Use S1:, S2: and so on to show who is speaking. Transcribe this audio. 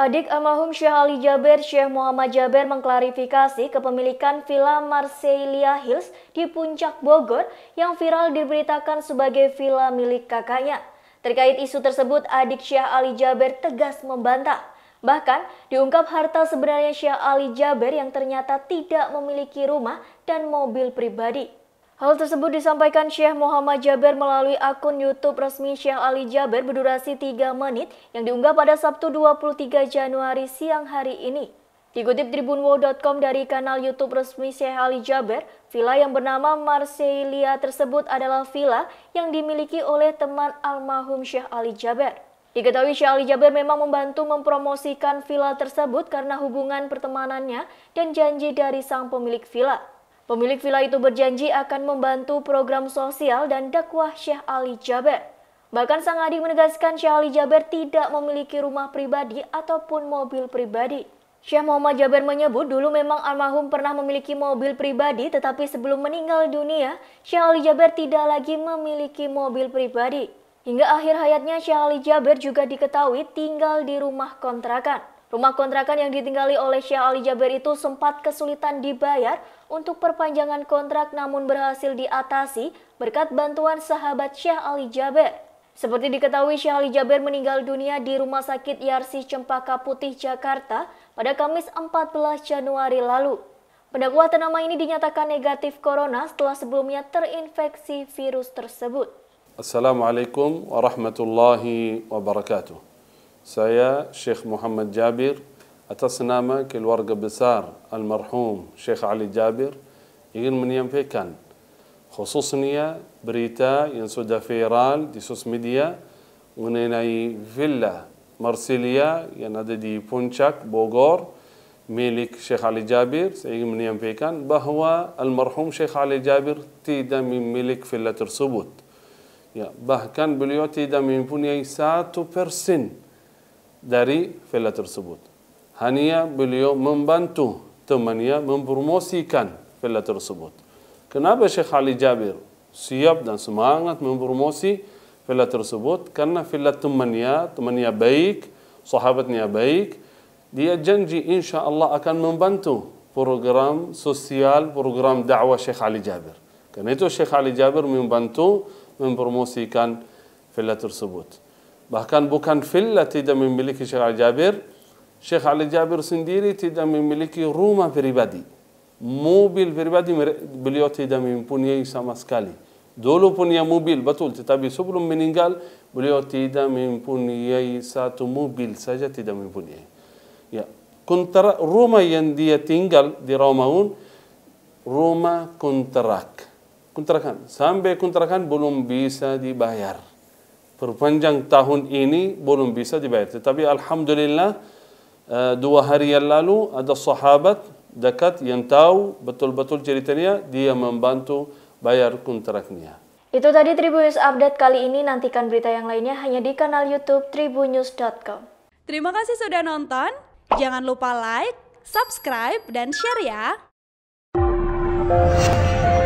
S1: Adik almarhum Syekh Ali Jaber, Syekh Muhammad Jaber mengklarifikasi kepemilikan Villa Marseilla Hills di Puncak Bogor yang viral diberitakan sebagai villa milik kakaknya. Terkait isu tersebut, adik Syekh Ali Jaber tegas membantah. Bahkan, diungkap harta sebenarnya Syekh Ali Jaber yang ternyata tidak memiliki rumah dan mobil pribadi. Hal tersebut disampaikan Syekh Muhammad Jaber melalui akun YouTube resmi Syekh Ali Jaber berdurasi 3 menit yang diunggah pada Sabtu 23 Januari siang hari ini. Dikutip tribunwo.com dari kanal YouTube resmi Syekh Ali Jaber, villa yang bernama Marselia tersebut adalah villa yang dimiliki oleh teman almarhum Syekh Ali Jaber. Diketahui Syekh Ali Jaber memang membantu mempromosikan villa tersebut karena hubungan pertemanannya dan janji dari sang pemilik villa. Pemilik villa itu berjanji akan membantu program sosial dan dakwah Syekh Ali Jaber. Bahkan sang adik menegaskan Syekh Ali Jaber tidak memiliki rumah pribadi ataupun mobil pribadi. Syekh Muhammad Jaber menyebut dulu memang almarhum pernah memiliki mobil pribadi tetapi sebelum meninggal dunia, Syekh Ali Jaber tidak lagi memiliki mobil pribadi. Hingga akhir hayatnya Syekh Ali Jaber juga diketahui tinggal di rumah kontrakan. Rumah kontrakan yang ditinggali oleh Syah Ali Jaber itu sempat kesulitan dibayar untuk perpanjangan kontrak namun berhasil diatasi berkat bantuan sahabat Syah Ali Jaber. Seperti diketahui Syah Ali Jaber meninggal dunia di Rumah Sakit Yarsi Cempaka Putih Jakarta pada Kamis 14 Januari lalu. Pendakwa ternama ini dinyatakan negatif corona setelah sebelumnya terinfeksi virus tersebut.
S2: Assalamualaikum warahmatullahi wabarakatuh. سيا شيخ محمد جابر أتصنامك الورقة بسار المرحوم شيخ علي جابر يقول من يم في كان خصوصنيا بريتا ينسودا فيرال ديسوس ميديا ونين فيلا مرسيليا ينادي دي بونشاك بوغور ميليك شيخ علي جابر سيجي من يم كان بهو المرحوم شيخ علي جابر تيدا من ملك فيلا ترسبوت يا يعني به كان من بنيا ساتو بيرسين dari villa tersebut. Hanya beliau membantu temannya mempromosikan villa tersebut. Kenapa Syekh Ali Jabir siap dan semangat mempromosi villa tersebut? Karena villa temannya, temannya baik, sahabatnya baik. Dia janji insya Allah akan membantu program sosial, program dakwah Syekh Ali Jabir. Karena itu Syekh Ali Jabir membantu mempromosikan villa tersebut. Bahkan bukan villa tidak memiliki Syekh Ali Jabir. Syekh Ali Jabir sendiri tidak memiliki rumah pribadi. Mobil pribadi beliau tidak mempunyai sama sekali. Dulu punya mobil, betul. Tetapi sebelum meninggal, beliau tidak mempunyai satu mobil saja tidak mempunyai. Ya, kontrak rumah yang dia tinggal di Romaun, rumah kontrak. Kontrakan, sampai kontrakan belum bisa dibayar perpanjang tahun ini belum bisa dibayar. Tetapi Alhamdulillah eh, dua hari yang lalu ada sahabat dekat yang tahu betul-betul ceritanya dia membantu bayar kontraknya.
S1: Itu tadi Tribunnews Update kali ini. Nantikan berita yang lainnya hanya di kanal YouTube tribunnews.com. Terima kasih sudah nonton. Jangan lupa like, subscribe, dan share ya.